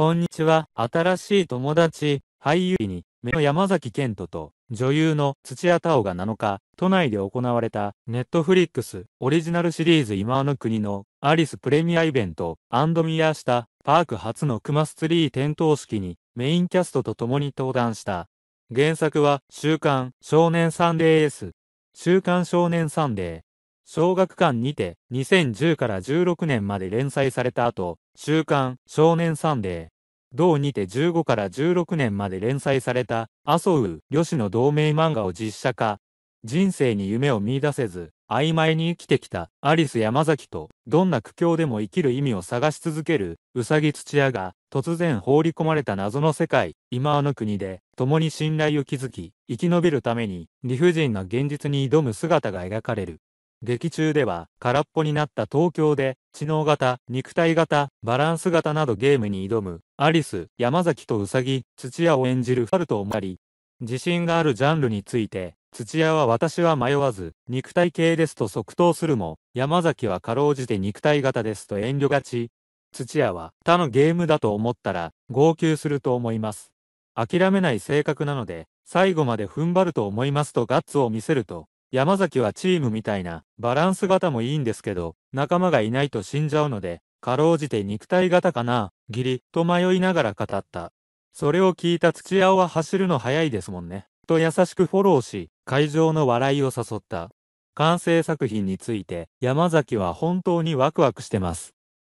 こんにちは、新しい友達、俳優に、目の山崎健人と、女優の土屋太鳳が7日、都内で行われた、ネットフリックス、オリジナルシリーズ今の国の、アリスプレミアイベント、アンドミヤしたパーク初のクマスツリー点灯式に、メインキャストと共に登壇した。原作は、週刊、少年サンデーエース。週刊少年サンデー。小学館にて2010から16年まで連載された後、週刊少年サンデー、同にて15から16年まで連載された麻生女吉の同盟漫画を実写化。人生に夢を見出せず、曖昧に生きてきたアリス山崎と、どんな苦境でも生きる意味を探し続けるうさぎ土屋が、突然放り込まれた謎の世界、今あの国で、共に信頼を築き、生き延びるために、理不尽な現実に挑む姿が描かれる。劇中では空っぽになった東京で知能型肉体型バランス型などゲームに挑むアリス山崎とウサギ土屋を演じるファルトを回り自信があるジャンルについて土屋は私は迷わず肉体系ですと即答するも山崎はかろうじて肉体型ですと遠慮がち土屋は他のゲームだと思ったら号泣すると思います諦めない性格なので最後まで踏ん張ると思いますとガッツを見せると山崎はチームみたいなバランス型もいいんですけど、仲間がいないと死んじゃうので、かろうじて肉体型かな、ギリ、と迷いながら語った。それを聞いた土屋は走るの早いですもんね。と優しくフォローし、会場の笑いを誘った。完成作品について、山崎は本当にワクワクしてます。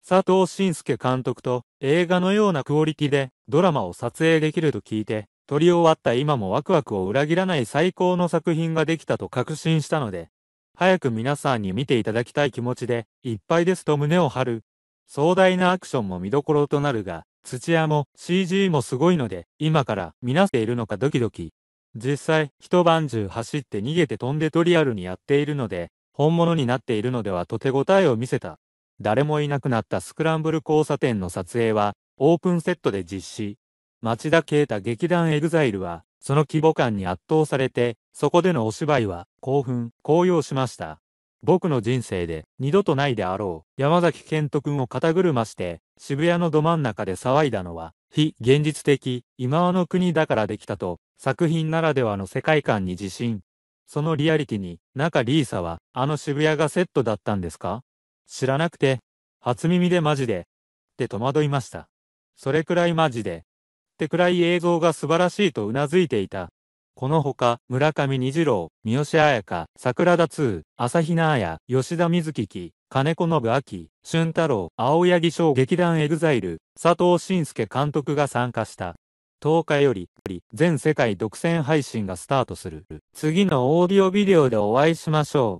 佐藤慎介監督と映画のようなクオリティでドラマを撮影できると聞いて、撮り終わった今もワクワクを裏切らない最高の作品ができたと確信したので、早く皆さんに見ていただきたい気持ちで、いっぱいですと胸を張る。壮大なアクションも見どころとなるが、土屋も CG もすごいので、今から見なしているのかドキドキ。実際、一晩中走って逃げて飛んでトリアルにやっているので、本物になっているのではと手応えを見せた。誰もいなくなったスクランブル交差点の撮影は、オープンセットで実施。町田啓太劇団 exile は、その規模感に圧倒されて、そこでのお芝居は、興奮、高揚しました。僕の人生で二度とないであろう山崎健人君を肩車して渋谷のど真ん中で騒いだのは非現実的今和の国だからできたと作品ならではの世界観に自信そのリアリティに中リーサはあの渋谷がセットだったんですか知らなくて初耳でマジでって戸惑いましたそれくらいマジでってくらい映像が素晴らしいとうなずいていた。このほか、村上虹郎、三好彩香、桜田通、朝比奈彩、吉田瑞希金子信明、俊太郎、青柳翔劇団エグザイル、佐藤慎介監督が参加した。10日より、全世界独占配信がスタートする。次のオーディオビデオでお会いしましょう。